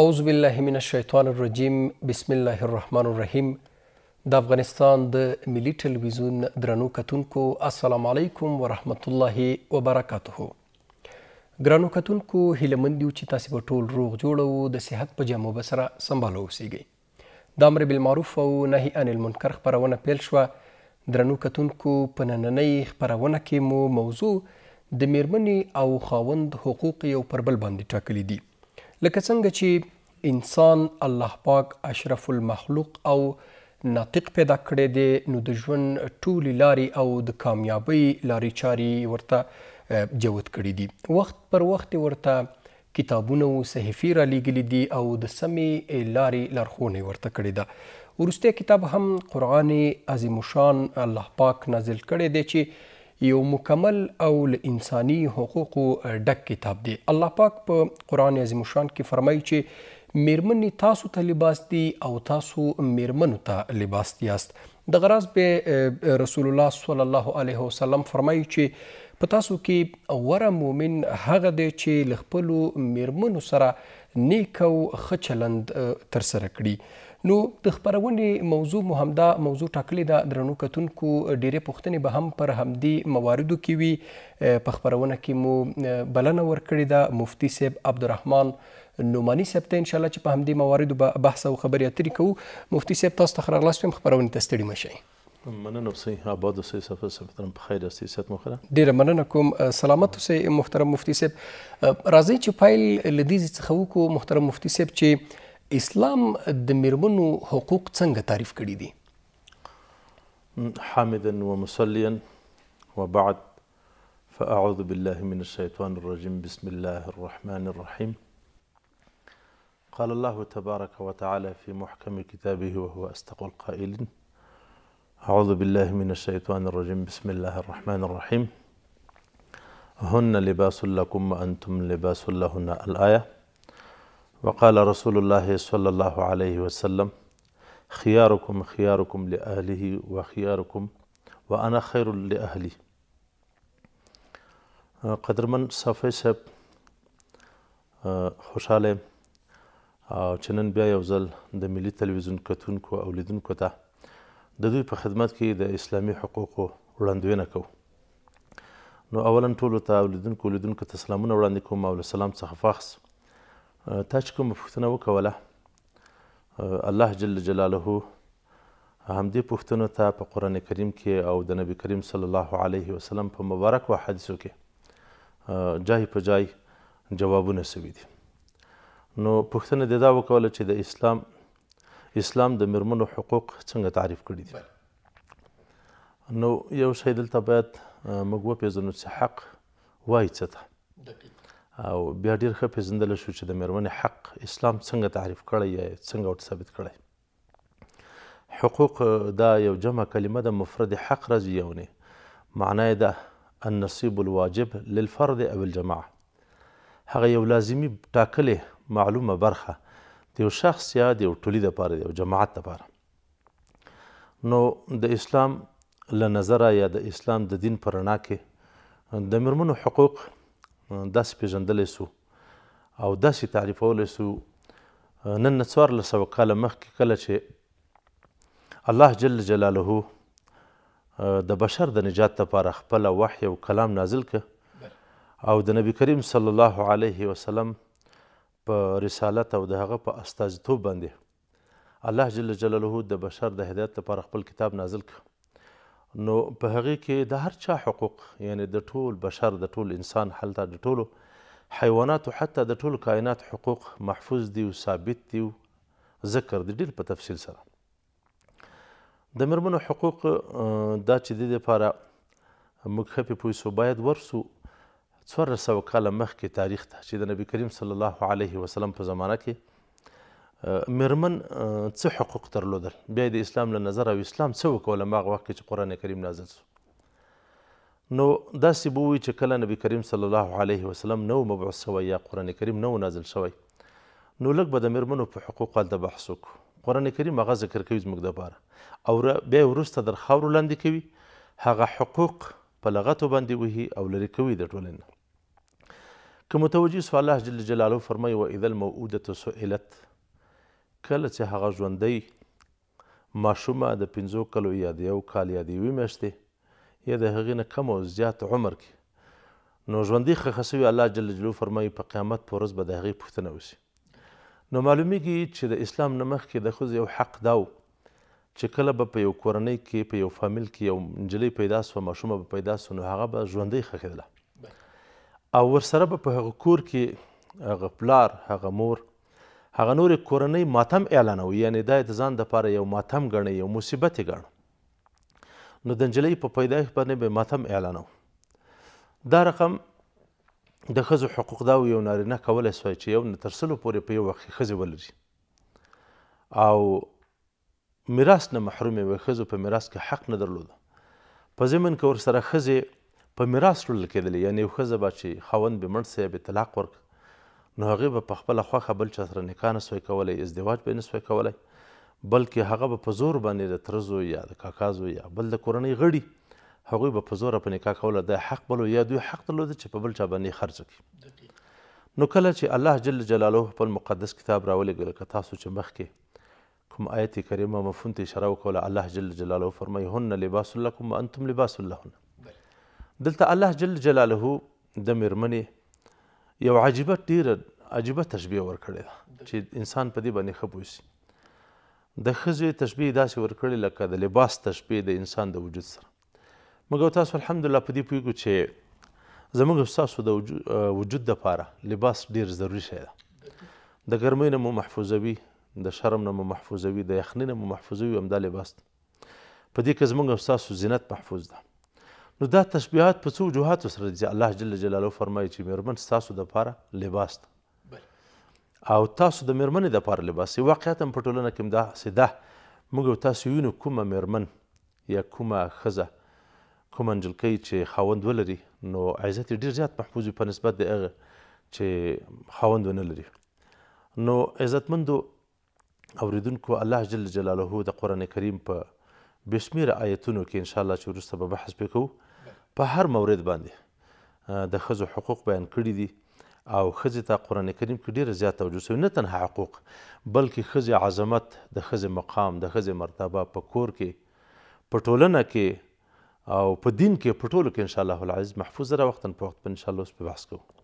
اعوذ بالله من الشیطان الرجیم بسم الله الرحمن الرحیم د افغانستان د ملي ټلویزیون درنو کتونکو السلام علیکم ورحمت الله وبرکاته ګرانو کتونکو هیلمند یو چې تاسو په ټول روغ جوړو د صحت په جامو بسره سمبالو اوسئ د امر بالمعروف او نهي عن المنکر خبرونه پیل شوه درنو کتونکو په نننۍ خبرونه کې مو موضوع د میرمنې او خاوند حقوق یو پربل باندې ټاکلي دي لکه څنګه چې انسان الله پاک اشرف المخلوق او ناطق پیدا کړی دی نو د ژوند ټولې لارې او د کامیابی لارې چارې ورته جوړ کړې دي وخت پر وخت ورته کتابونه او صحیفې را لېږلې دي او د سمې لارې لارښوونه ورته کړې ده ورسته کتاب هم قران عظیم شان الله پاک نازل کړی دی چې یو مکمل او ل انساني حقوقو ډک کتاب دی الله پاک په پا قران عظیم شان کې فرمایي چې میرمنې تاسو ته لباس دی او تاسو میرمنو ته لباس دیاست د غرض به رسول الله صلی الله علیه وسلم فرمایي چې په تاسو کې غوره مؤمن هغه دی چې لخپلو میرمنو سره نیک او ښه چلند تر سره کړي نو د خبرونې موضوع مو همدا موضوع ټاکلې ده درنو کتونکو ډېرې پوښتنې به هم پر همدې مواردو کې وي په خبرونه کې مو بلنه ورکړې ده مفتي صاحب عبدالرحمن نومانی صاحب ته ان شاء الله چې په همدې مواردو به بحث او خبرې اترې کوو مفتي صاحب تاسو ته خبر لاسم خبرونه تستړي مشي مننه اوسئ آباد اوسئ سفر سفترم په خیر اوسئ صحت مو خره ډیره مننه کوم سلامت اوسئ محترم مفتي صاحب راځي چې فایل لدی څخه وکړو محترم مفتي صاحب چې اسلام د میرمنو حقوق څنګه تعریف کړي دي حامدا ومصليا وبعد فاعوذ بالله من الشيطان الرجيم بسم الله الرحمن الرحيم قال الله تبارك وتعالى في محكم كتابه وهو استقى القائل اعوذ بالله من الشيطان الرجيم بسم الله الرحمن الرحيم هن لباس لكم وانتم لباس لهن الايه وقال رسول الله صلى الله عليه وسلم خياركم خياركم لأهله وخياركم وأنا خير لأهلي قدرمن صافی صاحب خوشاله او چنن بیا یو ځل د ملي تلویزیون کتونکو او لیدونکو ته د دوی په خدمت کې د اسلامي حقوقو وړاندوینه کوو نو اولا ټولو ته او لیدونکو لیدونکو ته سلامونه وړاندې کوم او له سلام څخه فخص تا چې کومه پوښتنه وکوله الله جل جلاله همدې پوښتنو ته په قرآن کریم کې او د نبی کریم صلی الله علیه وسلم په مبارکو حدیثو کې جای په جای جوابونه سوي دي نو پوښتنه د دا وکوله چې د اسلام اسلام د میرمنو حقوق څنګه تعریف کړي دي نو یو شی دلته باید موږ وپېژنو چې حق وایي څه ته او بیا ډیر ښه پیژندل شو چې د مېرمنې حق اسلام څنګه تعریف کړی یا څنګه ورته ثابت کړی حقوق دا یو جمع کلمه د مفرد حق راځي یونې معنا یې ده النصیب الواجب للفرد او الجماعه هغه یو لازمي ټاکلې معلومه برخه د یو شخص یا د یو ټولي دپاره د یو جماعت دپاره نو د اسلام له نظره یا د اسلام د دین په رڼا کې د میرمنو حقوق داسې پیژندلی سو او داسې تعریفولی سو نن نه څوارلس سوه کاله مخکې کله چې الله جل جلاله د بشر د نجات لپاره خپله وحی او کلام نازل که او د نبی کریم صلی الله علیه وسلم په رسالت او د هغه په استازیتوب باندې الله جل جلاله د بشر د هدایت لپاره خپل کتاب نازل کړ نو په هغې کې د هر چا حقوق یعنی د ټول بشر د ټول انسان هلته د ټولو حیواناتو حتی د ټول کائنات حقوق محفوظ دي او ثابت دي ذکر دي ډېر په تفصیل سره د میرمنو حقوق دا چې د لپاره موږ ښه پوه سو باید ورسو څوارلس سوه کاله مخکې تاریخ ته چې د نبي کریم صلی الله علیه وسلم په زمانه کې مرمن څه حقوق درلودل بیا د اسلام له نظر او اسلام څه وکول ما وخت چې قران کریم نازل شو نو داسې بووي چې کله نبی کریم صلی الله علیه وسلم نو مبعوث شوی یا قران کریم نو نازل شوی نو لږ به د مرمنو په حقوق د بحث وکړو قران کریم هغه ذکر کوي زموږ د باره او بیا وروسته در خاورو لاندې کوي هغه حقوق په لغتو باندې وهي او لرې کوي د ټولنې که متوجه سو الله جل جلاله فرمایي واذا الموءوده سئلت کله چې هغه ژوندی ماشومه د پنځو کلو یا د یو کال یا د یوې میاشتې یا د هغې نه کم او زیات عمر کې نو ژوندي ښخه سوي الله جل جلو فرمایي په قیامت په ورځ به د هغې پوښتنه وشي نو معلومیږي چې د اسلام نه مخکې د ښځې یو حق دا و چې کله به په یو کورنۍ کې په یو فامیل کې یو نجلۍ پیدا سوه ماشومه به پیدا سوه نو هغه به ژوندی ښخېدله او ورسره به په هغه کور کې هغه پلار هغه مور هغه نورې کورنۍ ماتم اعلانوي یعنې دا یې د ځان دپاره یو ماتم ګڼي یو مصیبت یې ګڼو نو د نجلۍ په پیدایښت باندې به ماتم اعلانو دا رقم د ښځو حقوق دا یو نارینه کولی سوی چې یو نه تر سلو پورې په یو وخت کې ښځې ولري او میراث نه محرومې وې ښځو په میراث کې حق نه درلوده په ضمن کې ورسره ښځې په میراث وړل کېدلې یعنې یو ښځه به چې خاوند به مړ سیه به طلاق ورکړه نو هغه به په خپل خوخه بل چا سره نکاح نه سوی کولای ازدواج به نه سوی کولای بلکې هغه به په زور باندې د ترزو یا د کاکازو یا بل د کورنۍ غړي هغوی به په زور په نکاح کوله د حق بلو یا دوی حق درلود چې په بل چا باندې خرج کړي نو کله چې الله جل جلاله خپل مقدس کتاب راولېږل که تاسو چې مخکې کوم آیت کریمه مفهوم ته اشاره وکړه الله جل جلاله فرمایي هن لباس لكم وانتم لباس لهن دلته الله جل جلاله د مرمنې یو عجیبه ډیره عجیبه تشبیه ورکړې ده چې انسان په دې باندې ښه پوه د ښځې تشبیه داسې ورکړې لکه د لباس تشبیه د انسان د وجود سره موږ تاسو الحمدلله په دې پوهیږو چې زموږ ستاسو د وجود دپاره لباس ډیر ضروري شی ده د ګرمۍ نه مو محفوظوي د شرم نه مو محفوظوي د یخنۍ نه مو محفوظوي همدا لباس ده په دې کې زموږ ستاسو زینت محفوظ ده نو دا تشبیهات په څو وجوهاتو سره دي الله جل جلاله فرمایي چې میرمن ستاسو دپاره لباس ده او تاسو د میرمنې دپاره لباس دی واقعیتا په ټولنه کې هم داسې ده موږ یو تاسو وینو کومه میرمن یا کومه ښځه کومه نجلکۍ چې خاوند ولري نو عزت یې ډېر زیات محفوظ وي په نسبت د هغه چې خاوند ونه لري نو عزتمندو اوریدونکو الله جل جلاله د قرآن کریم په بشمیره آیتونو کې ان شاء الله چې ورسته به بحث وکړو په هر مورد باندې د خزو حقوق بیان کړی دي او خزي ته قران کریم کې ډیره زیات توجه سوی نه تنها حقوق بلکې خزي عظمت د خزي مقام د خزي مرتبه په کور کې په ټولنه کې او په دین کې په ټولو کې ان شاء الله العزیز محفوظ را وختن په وخت په ان شاء الله اوس په بحث کوو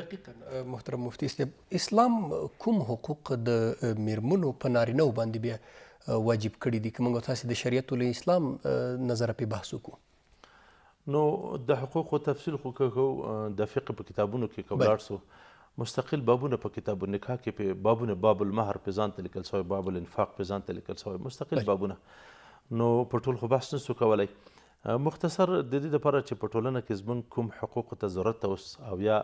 دقیقا محترم مفتی صاحب اسلام کوم حقوق د میرمنو په نارینه باندې بیا واجب کړی دي کوم تاسو د شریعت ول اسلام نظر په بحث وکړو نو د حقوق او تفصیل خو کو د فقه په کتابونو کې کولاړ سو مستقل بابونه په کتاب نکاح کې په بابونه باب المهر په ځان تلکل سوی باب الانفاق په ځان تلکل سوی مستقل بابونه نو په ټول خو بحث نسو کولای مختصر د دې لپاره چې په ټولنه کې زمون کوم حقوق ته ضرورت اوس او یا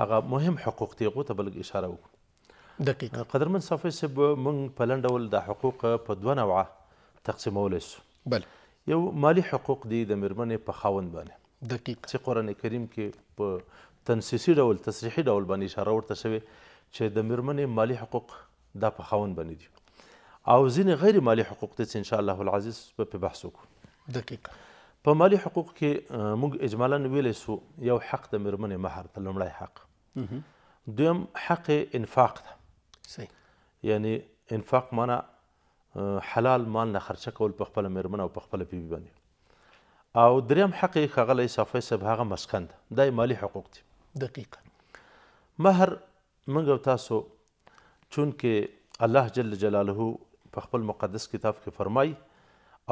هغه مهم حقوق دی غو ته بلګ اشاره وکړو دقیق قدرمن صافي صاحب موږ په لنډ ډول د حقوق په دوه نوعه تقسیمولی سو بله یو مالی حقوق دی د میرمنې په خاوند باندې دقیق چې قرآن کریم کې په تنسیسي ډول تصریحي ډول باندې اشاره ورته شوې چې د میرمنې مالی حقوق دا په خاوند باندې دي او ځینې غیر مالی حقوق دي چې ان شاء الله العزیز په بحث وکړو دقیق په مالی حقوق کې موږ اجمالا ویلی سو یو حق د میرمنې مهر ته لومړی حق دویم حق انفاق ده صحیح یعنی انفاق معنا حلال مال نه خرچه کول په خپل مېرمن او په خپل بیبي باندې او دریم حق یې ښاغلی صافی صاحب هغه مسکن ده دا مالی حقوق دي دقیقا مهر موږ تاسو چونکې الله جل جلاله په خپل مقدس کتاب کې فرمایي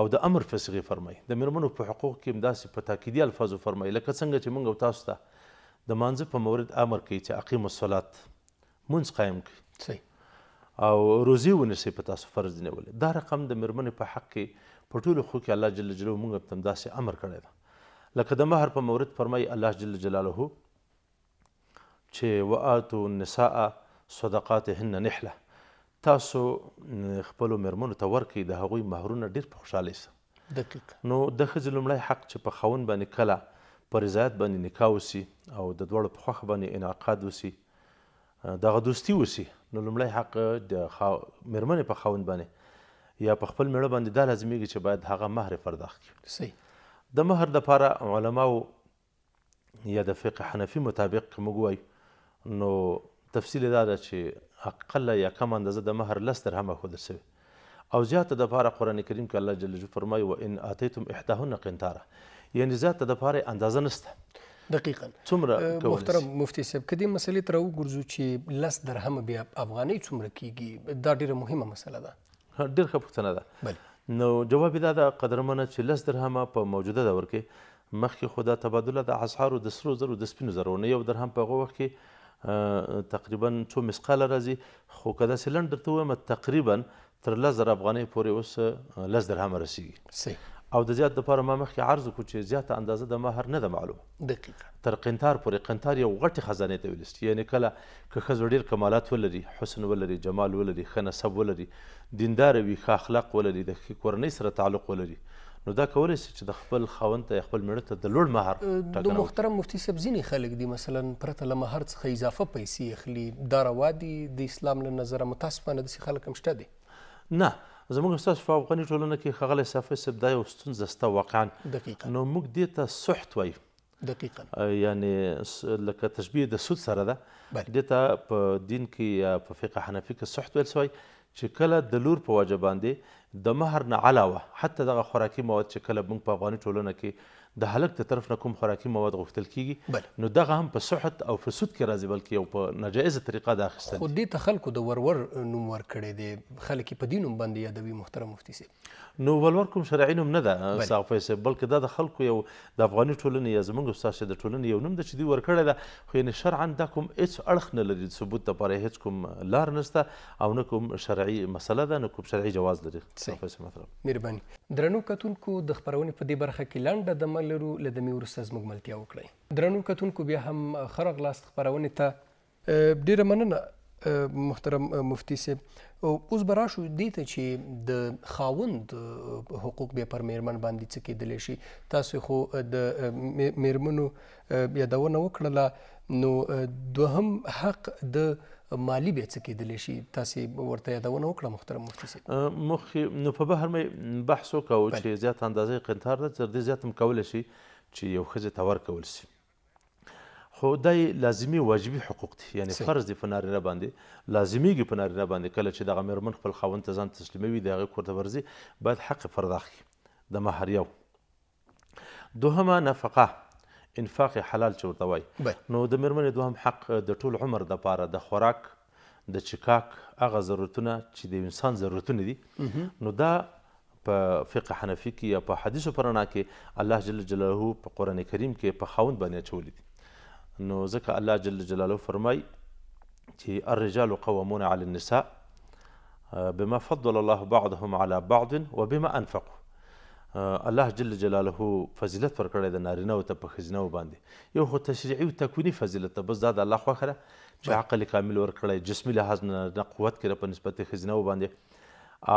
او د امر فسغي فرمای د مرمنو په حقوق کې امداسې په تاکیدي الفاظو فرمای لکه څنګه چې موږ تاسو ته د مانځه په مورد امر کوي چې اقیم الصلات منځ قائم کړي صحیح او روزي ونسي په تاسو فرض دی ولې دا رقم د مرمنې په حق کې په ټولو خو کې الله جل جلاله موږ تم داسې امر کړی دا لکه د مہر په مورد فرمای الله جل جلاله چې واتو النساء صدقاتهن نحله تاسو خپل مرمنو ته ورکې د هغوی مہرونه ډیر په خوشاله سره دقیق نو د خځې لومړی حق چې په خاون باندې کله په رضایت باندې نکاح وسي او د دواړو په خوښه باندې انعقاد وسي دغه دوستي وسی نو لومړی حق د خا... مرمنې په خاوند باندې یا په خپل میړه باندې دا لازمیږي چې باید هغه مهر پرداخت کړي صحیح د مهر دپاره علماو یا د فقه حنفي مطابق موږ وایو نو تفصیل دا ده چې اقل یا کم اندازه د مهر لس درهمه ښودل سوی او زیاته د پاره قران کریم کې الله جل جلاله فرمایي و ان اتیتم احداهن قنطاره یعنی زیاته د پاره اندازه نشته دقیقا څومره محترم مفتي صاحب کدی مسلې تر وګرځو چې لس درهم بیا افغاني څومره کیږي دا ډیره مهمه مسله ده ډیر ښه پوښتنه ده بله نو جواب دا ده قدرمنه چې لس درهمه په موجوده دور کې مخکې خو دا تبادله د اسعارو د سرو زرو د سپینو زرو نه یو درهم په هغه وخت کې تقریبا څو مسقال راځي خو کدا سلندر ته وایم تقریبا تر لزر افغانۍ پورې اوس لز درهم رسیږي صحیح او د زیات لپاره ما مخکې عرض وکړو چې زیاته اندازه د مهر نه ده معلومه دقیقه تر قنتار پورې قنتار یو غټې خزانې ته ویل یعنی کله که ښځه ډېر کمالات ولري حسن ولري جمال ولري ښه نسب ولري دینداره وي ښه اخلاق ولري د ښې کورنۍ سره تعلق ولري نو دا کولی شي چې د خپل خاوند ته خپل میړه ته د لوړ مهر د محترم مفتي صاحب ځینې خلک دي مثلا پرته له مهر څخه اضافه پیسې اخلي دا روا دي د اسلام له نظره متاسفانه داسې خلک هم شته دي نه زموږ استاد په افغاني ټولنه کې ښاغلی صافي صاحب دا یو ستونزه شته واقعا نو موږ دې ته سحت وایو دقیقا یعنی لکه تشبیه د سود سره ده دې ته په دین کې یا په فقه حنفي کې سحت ویل سوی چې کله د لور په وجه باندې د مهر نه علاوه حتی دغه خوراکي مواد چې کله موږ په افغاني ټولنه کې د هلک د طرف نه کوم خوراکي مواد غوښتل کیږي نو دغه هم په سحت او فسود کې راځي بلکې یو په ناجایزه طریقه دا اخیستل خو دې ته خلکو د ورور نوم ورکړی دی خلک په دې نوم باندې یادوي محترم مفتي صاحب نو ولورکم شرعي نوم نه ده ساق فیصل بلکې دا د خلکو یو د افغاني ټولنې یا زموږ ستاسې د ټولنې یو نوم ده چې دوی ورکړی ده خو یعنې شرعا دا کوم هېڅ اړخ نه لري ثبوت دپاره هېڅ کوم لار نشته او نه کوم شرعي مسله ده نه کوم شرعي جواز لري ساق فیصل مطلب مهرباني درنو کتونکو د خپرونې په دې برخه کې لنډه دمه لرو له دمې وروسته زموږ ملتیا وکړئ درنو کتونکو بیا هم ښه راغلاست خپرونې ته ډیره مننه محترم مفتی سیب اوس براشو دي ته چې د خاوند حقوق به پر میرمن باندې څه کېدل شي تاسو خو د میرمنو یادونه وکړه نو دوهم حق د مالی به څه کېدل شي تاسو ورته یادونه وکړه محترم مفتی صاحب مخ نو په بهر مې بحث وکاو چې زیات اندازې قنتار ده تر دې زیات هم کول شي چې یو خزه تور کول شي خو دای لازمی واجبي حقوق دي یعنی فرض دي په نارینه باندې لازمیږي په نارینه باندې کله چې دغه مېرمن خپل خاوند ته ځان تسلیموي د هغې کور ته ورځي باید حق فرض اخلي د مهر یو دوهمه نفقه انفاق حلال چې ورته وایي نو د مېرمنې دوهم حق د ټول عمر دپاره د خوراک د چکاک هغه ضرورتونه چې د انسان ضرورتونه دي نو دا په فقه حنفي کې یا په حدیثو پرانا کې الله جل جلاله په قرآن کریم کې په خاوند باندې اچولی دي انه ذكر الله جل جلاله فرمي الرجال قوامون على النساء آه، بما فضل الله بعضهم على بعض وبما انفقوا آه، الله جل جلاله فضیلت ورکړی د نارینه او ته په ښځینه باندې یو خو تشریعي او تکویني فضیلت ده بس دا د الله خوښه ده چې عقل کامل ورکړی جسمي لحاظ نه قوت کړه په نسبت ښځینه باندې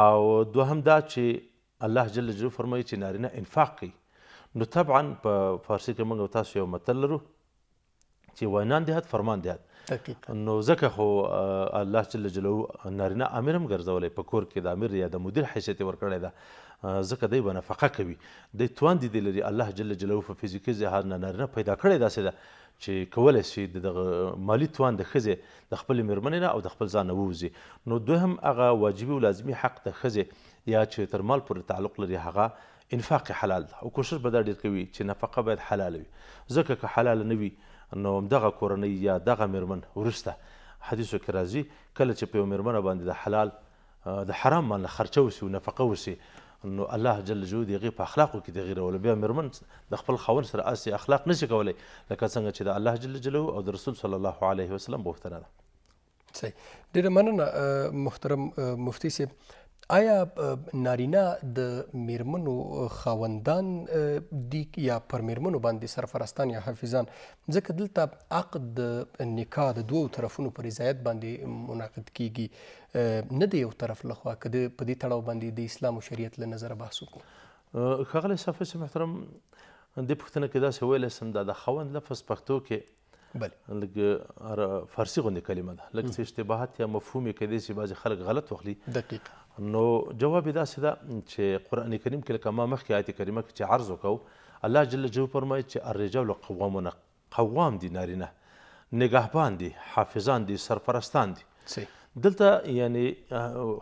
او دوهم دا چې الله جل جلاله فرمایي چې نارینه انفاق کوي نو طبعا په فارسي کې موږ تاسو یو متل لرو چې وینان دي هات فرمان دي هات نو ځکه خو الله جل جلاله نارینه امیر هم ګرځولې په کور کې د امیر یا د مدیر حیثیت ورکړی ده ځکه دی به نفقه کوي دی توان دي لري الله جل جلاله په فزیکي جهان نارینه پیدا کړی داسې ده دا. چې کولای شي د مالی توان د ښځې د خپل میرمنې نه او د خپل ځان نه ووځي نو دوهم هغه واجبي او لازمي حق د ښځې یا چې تر مال پورې تعلق لري هغه انفاق حلال ده او کوشش به دا ډېر کوي چې نفقه باید حلال وي ځکه که حلال نه وي نو دغه کورنۍ یا دغه میرمن ورسته حدیثو کې راځي کله چې په یو میرمنه باندې د حلال د حرام مال خرچه وسی او نفقه وسی نو الله جل جلاله د هغې په اخلاقو کې د هغې راولي بیا میرمن د خپل خاوند سره اسې اخلاق نشي کولی لکه څنګه چې د الله جل جلاله او د رسول صلی الله علیه وسلم غوښتنه ده صحیح ډېره مننه محترم مفتي صاحب آیا نارینه د میرمنو خوندان دي یا پر میرمنو باندې سرفرستان یا حافظان ځکه دلته عقد د نکاح د دوو طرفونو پر رضایت باندې منعقد کیږي نه د یو طرف لخوا کده په دې تړاو باندې د اسلام او شریعت له نظر بحث وکړو خغل صافي محترم د پښتنه کې دا څه ویل سم دا د خوند لفظ پښتو کې بله لکه فارسی غوندې کلمه ده لکه څه اشتباهات یا مفهوم یې کېدای شي بعضې خلک غلط واخلي دقیقه نو جواب دا سدا چې قران کریم کې لکه ما مخکې آیت کریمه کې چې عرض وکاو الله جل جلاله فرمایي چې الرجال قوامون قوام دي نارینه نگهبان دي حافظان دي سرپرستان دي صحیح دلته یعنی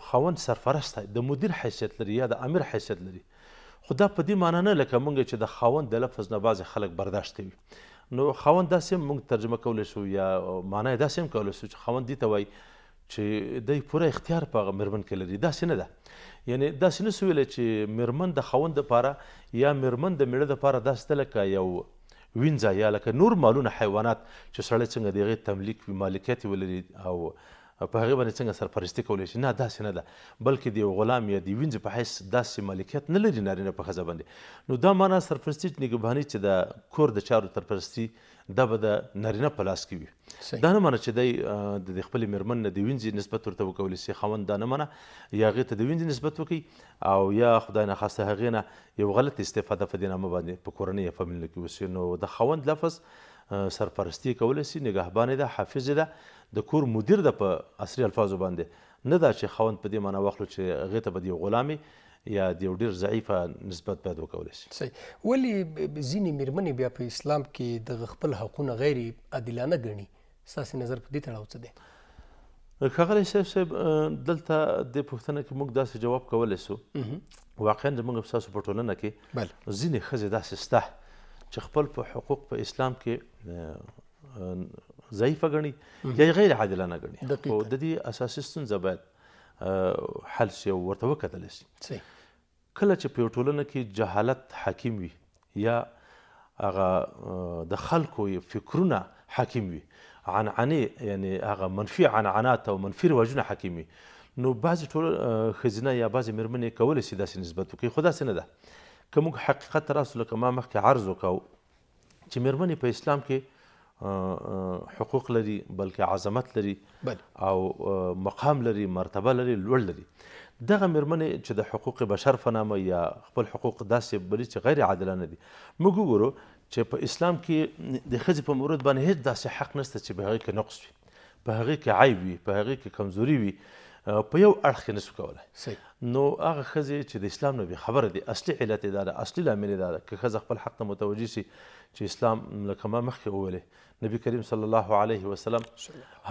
خوند سرپرست د مدیر حیثیت لري یا د امیر حیثیت لري خدا په دې معنی نه لکه مونږ چې د خوند د لفظ نه بعض خلک برداشت کوي نو خوند داسې مونږ ترجمه کولای شو یا معنی داسې هم کولای شو چې خوند دي ته وایي چې دای پوره اختیار په مرمن کې لري دا سینه ده یعنی دا سینه سویل چې مرمن د خوند لپاره یا مرمن د میړه لپاره دا ستلکه یو وینځه یا لکه نور مالونه حیوانات چې سړی څنګه دیغه تملیک وی مالکیت ولري او په هغه باندې څنګه سرپرستی کولی شي نه داسې نه ده بلکې د یو غلام یا د وینځي په حیث داسې مالکیت نه لري نارینه په ښځه باندې نو دا معنا سرپرستي نگهباني چې د کور د چارو ترپرستي دا به د نارینه په لاس کې وي دا نه معنی چې دی د خپل میرمن نه د وینځي نسبت ورته وکولی سي خاوند دا نه معنی یا هغې ته د وینځي نسبت وکړي او یا خدای نه خواسته هغې نه یو غلط استفاده په دې نامه باندې په کورنۍ یا فامیله کې وسي نو د خاوند لفظ سرپرستی کولی سي نگهباني ده حافظ ده د کور مدیر د په عصري الفاظو باندې نه دا چې خوند په دې معنی واخلو چې هغې ته به د یو غلامي یا د یو ډیر ضعیفه نسبت باید وکولی شي صحیح ولې ځینې میرمنې بیا په اسلام کې د خپل حقونه غیر عادلانه ګڼي ستاسې نظر په دې تړاو څه دی ښاغلی صاحب صاحب دلته د پوښتنه کې موږ داسې جواب کولی سو واقعا زموږ ستاسو په ټولنه کې ځینې ښځې داسې شته چې خپل په حقوق په اسلام کې ضعیفه غني یا غیر عادلانه غني او د دې اساسي ستونزه باید حل شي او ورته وکتل شي کله چې په ټولنه کې جهالت حاکم وي یا هغه د خلکو فکرونه حاکم وي عنعنې یعنی هغه منفي عنعنات او منفي رواجونه حاکم وي نو بعضې ټول ښځینه یا بعضې میرمنې کولی شي داسې نسبت وکړي خو داسې نه ده که موږ حقیقت ته راسو لکه ما مخکې عرض وکړو چې میرمنې په اسلام کې حقوق لري بلکې عظمت لري او مقام لري مرتبه لري لوړ لري دغه مرمنې چې د حقوق بشر په نامه یا خپل حقوق داسې بلې چې غیر عادلانه دي موږ وګورو چې په اسلام کې د ښځې په مورد باندې هیڅ داسې حق نشته چې په هغې کې نقص وي په هغې کې عیب وي په هغې کې کمزوري وي په یو اړخ کې نسو کولای نو هغه ښځې چې د اسلام نه خبره دی اصلي علت یې دا ده اصلي لامل یې دا ده که ښځه خپل حق ته متوجه شي چې اسلام لکه ما مخکې وویلې نبی کریم صلی الله علیه وسلم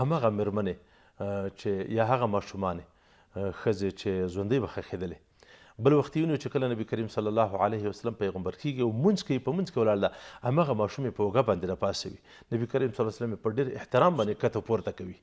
همغه مرمنې چې یا هغه ماشومان خزه چې ژوندۍ به خخېدلې بل وخت یې نو چې کله نبی کریم صلی الله علیه وسلم پیغمبر کیږي او مونږ کوي په مونږ کې ولاړ ده همغه ماشوم په وګه باندې راپاسوي نبی کریم صلی الله علیه وسلم په ډېر احترام باندې کته پورته کوي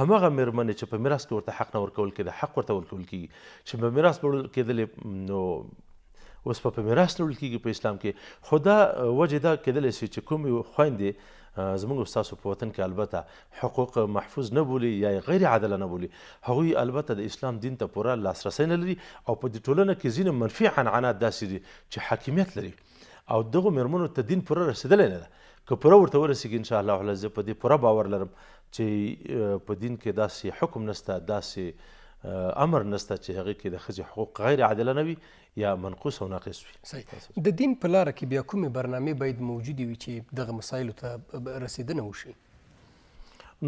همغه مرمنې چې په میراث کې ورته حق نه ورکول کېده حق ورته ورکول کېږي چې په میراث وړل کېدل نو اوس په میراث وړل کېږي په اسلام کې خدا وجه دا کېدل شي چې کوم خويندې زموږ استادو په وطن کې البته حقوق محفوظ نه بولي یا غیر عادلانه بولي هغوی البته د اسلام دین ته پوره لاسرسی نه لري او په دې ټولنه کې ځینې منفي عنعنات داسې دي چې حاکمیت لري او دغه مېرمنو ته دین پوره رسېدلی نه ده که پوره ورته ورسېږي انشاءالله تعالی زه په دې پوره باور لرم چې په دین کې داسې حکم نسته داسې امر نسته چې هغې کې د ښځې حقوق غیر عادلانه وي یا منقوص او ناقص وي صحیح د دین په لار کې بیا کومې برنامه باید موجود وي چې دغه مسایلو ته رسیدنه وشي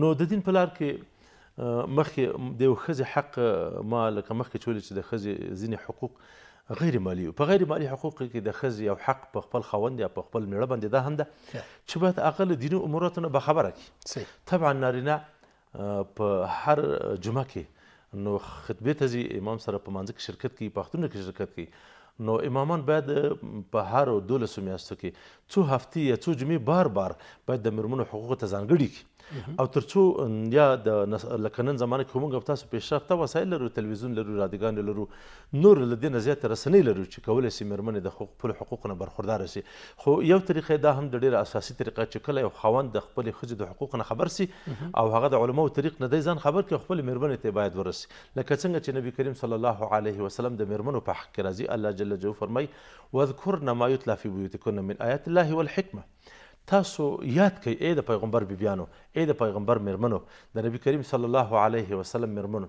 نو د دین په لار کې مخکې د یو ښځې حق ما لکه مخکې چې ویل چې د ښځې ځینې حقوق غیر مالی په غیر مالی حقوقو کې د ښځې یو حق په خپل خوند یا په خپل میړه باندې دا هم ده چې باید هغه له دیني اموراتو نه بخبره کړي طبعا نارینه په هر جمعه کې نو خطبه ته ځي امام سره په مانځ کې شرکت کوي پښتون کې شرکت کوي نو امامان باید په هر دولسو میاشتو کې څو هفتې یا څو جمعې بار بار باید د مرمنو حقوق ته ځانګړي کړي او ترڅو یا د لکنن زمانه کې موږ په تاسو پیشرفته وسایل لرو تلویزیون لرو رادیوګان لرو نور لدې نه زیات رسنۍ لرو چې کولای شي مرمنې د حقوق خپل حقوقونه برخوردار شي خو یو طریقې دا هم د ډیره اساسي طریقه چې کله یو خاوند د خپل خځې د حقوقونه خبر سي او هغه د علماو طریق نه دی ځان خبر کې خپل مرمنې ته باید ورسي لکه څنګه چې نبی کریم صلی الله علیه وسلم د مرمنو په حق کې راځي الله جل جلاله فرمای واذکرن ما یتلا فی بیوتکن من آیات الله والحکمه تاسو یاد کړئ ای د پیغمبر بیبیانو ای د پیغمبر میرمنو د نبی کریم صلی الله علیه وسلم میرمنو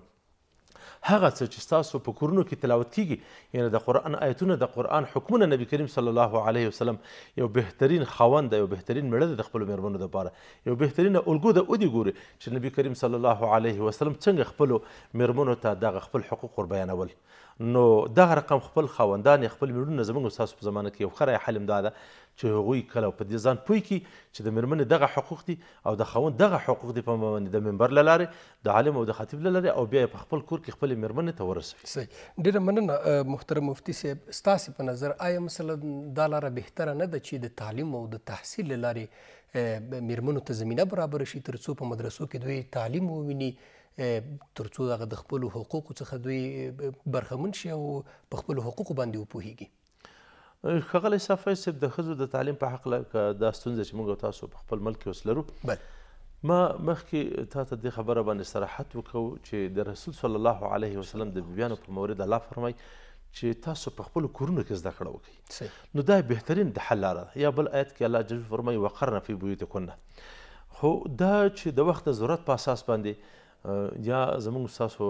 هغه څه چې تاسو په کورونو کې تلاوت کیږي یعنی د قران آیتونه د قران حکمونه نبی کریم صلی الله علیه وسلم یو بهترین خوند یو بهترین مړه د خپل مېرمنو لپاره یو بهترین الګو د اودي ګوري چې نبی کریم صلی الله علیه وسلم څنګه خپل مېرمنو ته دغه خپل حقوق ور بیانول نو دغه رقم خپل خوندان خپل مېرمنو زمونږ تاسو په زمانه کې یو خره حلم داده دا چې هغوی کله په دې ځان پوه کړي چې د میرمنې دغه حقوق دي او د خاوند دغه حقوق دي په باندې د منبر له لارې د عالم او د خطیب له لارې او بیا په خپل کور کې خپل میرمنې ته ورسوي صحیح ډېره مننه محترم مفتي صاحب ستاسې په نظر آیا مثلا دا لاره بهتره نه ده چې د تعلیم او د تحصیل له لارې میرمنو ته زمینه برابر شي ترڅو په مدرسو کې دوی تعلیم وویني ترڅو هغه د خپل حقوقو څخه دوی برخمن شي او په خپل حقوقو باندې وپوهیږي خغلی صافی صاحب د ښځو د تعلیم په حق لکه دا ستونزه چې موږ تاسو په خپل ملک کې اوس لرو ما مخکې تا ته دې خبره باندې صراحت وکړو چې د رسول صلی الله علیه وسلم د بیبیانو په مورد الله فرمای چې تاسو په خپل کورونو کې زده کړه وکړئ نو دا بهترین د حل لاره ده یا بل آیت کې الله جل فرمای وقرن فی بیوتکن خو دا چې د وخت ضرورت په اساس باندې یا زموږ تاسو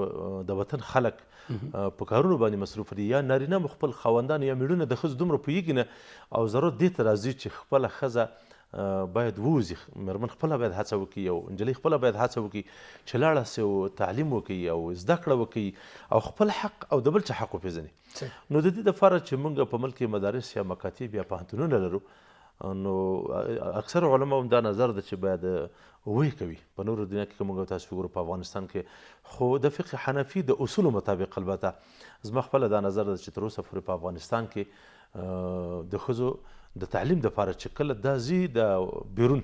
د وطن خلک په کارونو باندې مصروف دي یا نارینه خپل خاوندان یا میړونه د خز دومره پویږي نه او ضرورت دې ته راځي چې خپل خزه باید ووزي مرمن خپل باید هڅه وکړي او نجلۍ خپل باید هڅه وکړي چې لاړه سي او تعلیم وکړي او زده کړه وکړي او خپل حق او د بل چا حق وپېژني نو د دې دپاره چې موږ په ملک کې مدارس یا مکاتب یا پوهنتونونه لرو نو اکثر علما هم دا نظر ده چې باید وې کوي په نورو دنیا کې کومه تاسو وګورو په افغانستان کې خو د فقه حنفي د اصول مطابق البته زما خپل دا نظر ده چې تر اوسه پورې په افغانستان کې د خزو د تعلیم د لپاره چې کله دا زی د بیرون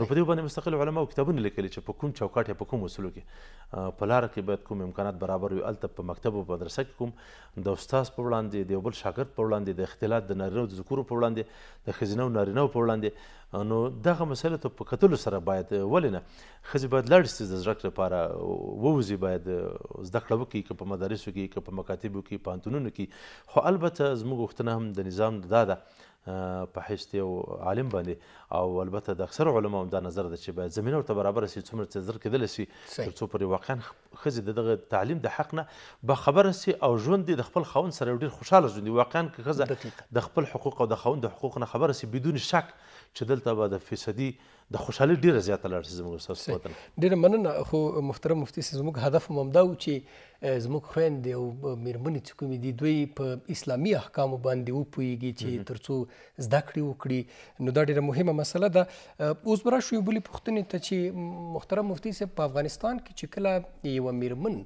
نو په دې باندې مستقل علما او کتابونه لیکلي چې په کوم چوکاټ یا په کوم اصولو کې په لار کې باید کوم امکانات برابر وي الته په مکتب او مدرسه کې کوم د استاد په وړاندې د یو بل شاګرد په وړاندې د اختلاط د نارینه او د ذکورو په وړاندې د ښځینه او نارینه په وړاندې نو دغه مسله ته په کتلو سره باید ولې نه ښځې باید لاړې سي د زده کړې لپاره ووځي باید زده کړه وکړي که په مدارسو کې که په مکاتبو کې په پوهنتونونو کې خو البته زموږ غوښتنه هم د نظام دا ده په حیث یو عالم باندې او البته د اکثر علماو دا نظر ده چې باید زمینه ورته برابر سي څومره چې زر کېدلی سي تر څو پورې واقعا ښځې د دغه تعلیم د حق نه به خبره سي او ژوند د خپل خاوند سره ډېر خوشحاله ژوند واقعا که ښځه د خپل حقوق او د خاوند د حقوق نه خبره سي بدون شک چې دلته به د فیصدي د خوشحالي ډیره زیاته لاړ شي زموږ ستاسو وطن ډیره مننه خو محترم مفتي صاحب زموږ هدف مو همدا و چې زموږ خویندې او میرمنې چې کومې دي دوی په اسلامي احکامو باندې وپوهیږي چې ترڅو زده کړې وکړي نو دا ډیره مهمه مسله ده اوس به راشو یو بلې پوښتنې ته چې محترم مفتي صاحب په افغانستان کې چې کله یوه میرمن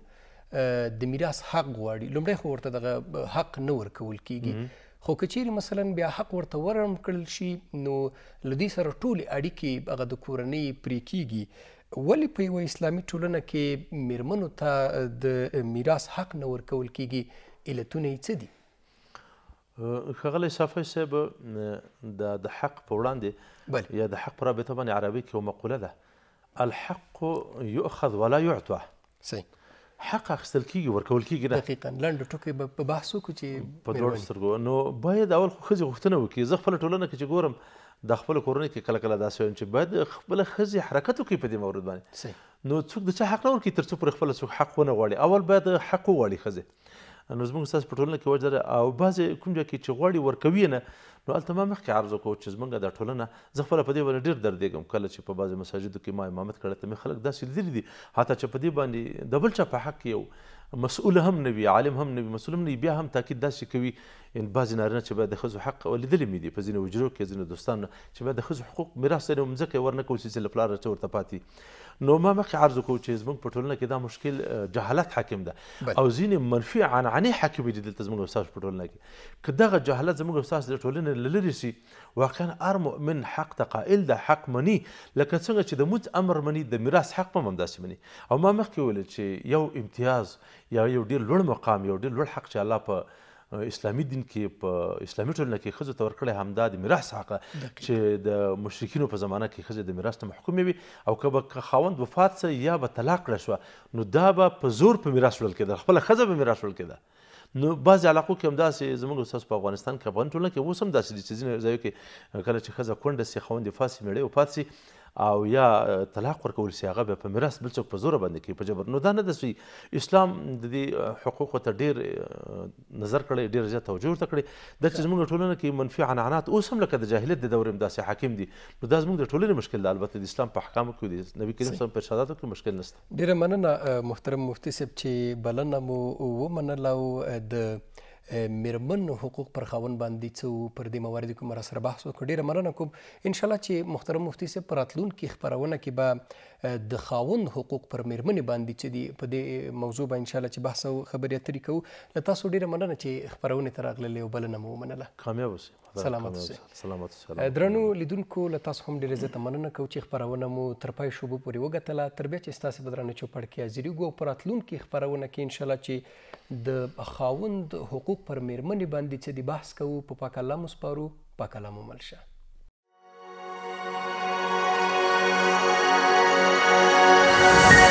د میراث حق غواړي لومړی خو ورته دغه حق نه ورکول کیږي خو کچېری مثلا بیا حق ورته ورم کړل شي نو لدی سره ټولې اړیکې هغه د کورنۍ پرې کیږي ولې په یو اسلامي ټولنه کې میرمنو ته د میراث حق نه ورکول کیږي علتونه یې څه دي خغلی صافی صاحب د د حق په وړاندې یا د حق په رابطه باندې عربي کې مقوله ده الحق يؤخذ ولا يعطى صحیح حق اخیستل کیږي ورکول کیږي نه دقیقا لنډ ټکی په بحث وکړو چې په دوړ سترګو نو باید اول خو ښځې غوښتنه وکړي زه خپله ټولنه کې چې ګورم د خپل کورنۍ کې کله کله داسې وایم چې باید خپل ښځې حرکت وکړي په دې مورد باندې نو څوک د چا حق نه ورکړي تر څو پر خپل څوک حق ونه غواړي اول باید حق وغواړي ښځې نو زموږ ستاسو په ټولنه کې وجه ده او بعضې کوم ځای کې چې غواړي ورکوي نه نو هلته ما مخکې عرض وکړو چې زموږ دا ټولنه زه خپله په دې باندې ډېر دردېږم کله چې په بعضې مساجدو کې ما امامت کړی ته مې خلک داسې لیدلي دي حتی چې په دې باندې د بل چا په حق یو مسؤول هم نه وي عالم هم نه وي مسؤول هم نه وي بیا هم تاکید داسې کوي یعنې بعضې نارینه چې باید د ښځو حق لیدلی مې دي په ځینو حجرو کې ځینو دوستانو چې باید د ښځو حقوق میراث ته یې ځکه یې ورنه کول چې له پلار نه څه ورته پاتې نو ما مخکې عرض وکړو چې زموږ په ټولنه کې دا مشکل جهالت حاکم ده بل. او ځینې منفي عنعنې حاکمې دي دلته زموږ استاد په ټولنه کې که دغه جهالت زموږ استاد د ټولنې له لرې شي واقعا هر مؤمن حق ته قائل ده حق مني لکه څنګه چې د موت امر مني د میراث حق هم همداسې مني او ما مخکې ویل چې یو امتیاز یا یو ډیر لوړ مقام یو ډیر لوړ حق چې الله په اسلامي دین کې په اسلامي ټولنه کې ښځو ته ورکړی همدا د میراث حق چې د مشرکینو په زمانه کې ښځې د میراث ته محکومې وي او که به خاوند وفات سه یا به طلاق کړه شوه نو دا به په زور په میراث وړل کېده خپله ښځه به میراث وړل کېده نو بعض علاقو کې هم داسې زموږ استاد په افغانستان کې افغان ټولنه کې اوس هم داسې دي چې ځینې ځایو کې کله چې ښځه کونډه سي خاوند یې فاسي میړی وفات سي او یا طلاق ورکول سي هغه به په میراث بل څوک په زور باندې کوي په جبر نو دا نه ده چې اسلام د دې حقوقو ته ډیر نظر کړی ډیر زیات توجه ورته کړی دا چې زموږ ټولنه کې منفي عنعنات اوس هم لکه د جاهلیت د دورې داسې حاکم دي نو دا زموږ د ټولنې مشکل ده البته د اسلام په احکامو کې د نبی کریم صلی الله علیه وسلم په مشکل نشته ډیره مننه محترم مفتي صاحب چې بلنه مو ومنله او د میرمن حقوق پر خاون باندې څو پر دې موارد کوم را سره بحث وکړو ډیره مننه کوم ان شاء الله چې محترم مفتي صاحب پراتلون کې خبرونه کې به د خاون حقوق پر میرمن باندې چې دی په دې موضوع باندې ان شاء الله چې بحث او خبرې ترې کوو لتاسو ډیره مننه چې خبرونه تر اغللې وبلنه مو منله کامیاب اوسئ سلامت اوسئ سلامت اوسئ درنو لیدونکو له تاسو هم ډیره زیاته مننه کوم چې خبرونه مو تر پای شوبو پورې وګټله تر بیا چې تاسو بدرانه چوپړ کې حاضرې ګو پراتلون کې خبرونه کې ان شاء الله چې د خاوند حقوق پر میرمنې باندې چې د بحث کوو په پاک الله مسپارو پاک الله مملشه Thank you.